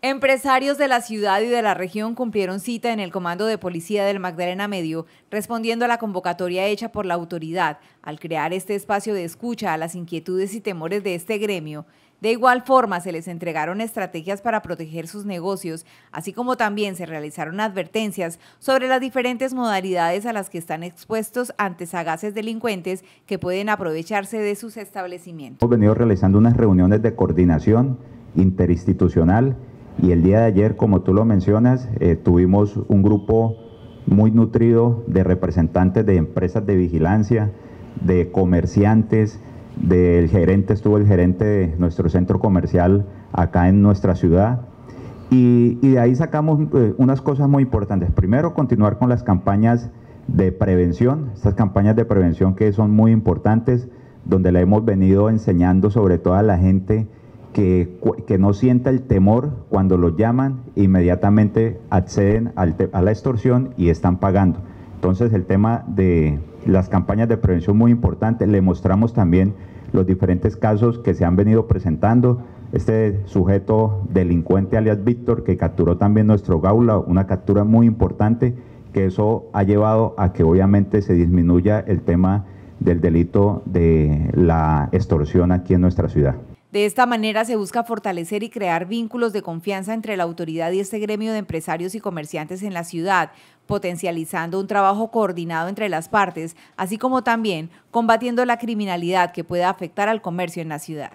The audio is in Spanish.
Empresarios de la ciudad y de la región cumplieron cita en el Comando de Policía del Magdalena Medio, respondiendo a la convocatoria hecha por la autoridad al crear este espacio de escucha a las inquietudes y temores de este gremio. De igual forma, se les entregaron estrategias para proteger sus negocios, así como también se realizaron advertencias sobre las diferentes modalidades a las que están expuestos ante sagaces delincuentes que pueden aprovecharse de sus establecimientos. Hemos venido realizando unas reuniones de coordinación interinstitucional y el día de ayer, como tú lo mencionas, eh, tuvimos un grupo muy nutrido de representantes de empresas de vigilancia, de comerciantes, del gerente, estuvo el gerente de nuestro centro comercial acá en nuestra ciudad. Y, de ahí sacamos eh, unas cosas muy importantes. Primero, continuar con las campañas de prevención, estas campañas de prevención que son muy importantes, donde le hemos venido enseñando sobre todo a la gente que, no sienta el temor cuando lo llaman, inmediatamente acceden a la extorsión y están pagando. Entonces el tema de las campañas de prevención muy importante, le mostramos también los diferentes casos que se han venido presentando. Este sujeto delincuente alias Víctor, que capturó también nuestro Gaula, una captura muy importante, que eso ha llevado a que obviamente se disminuya el tema del delito de la extorsión aquí en nuestra ciudad. De esta manera se busca fortalecer y crear vínculos de confianza entre la autoridad y este gremio de empresarios y comerciantes en la ciudad, potencializando un trabajo coordinado entre las partes, así como también combatiendo la criminalidad que pueda afectar al comercio en la ciudad.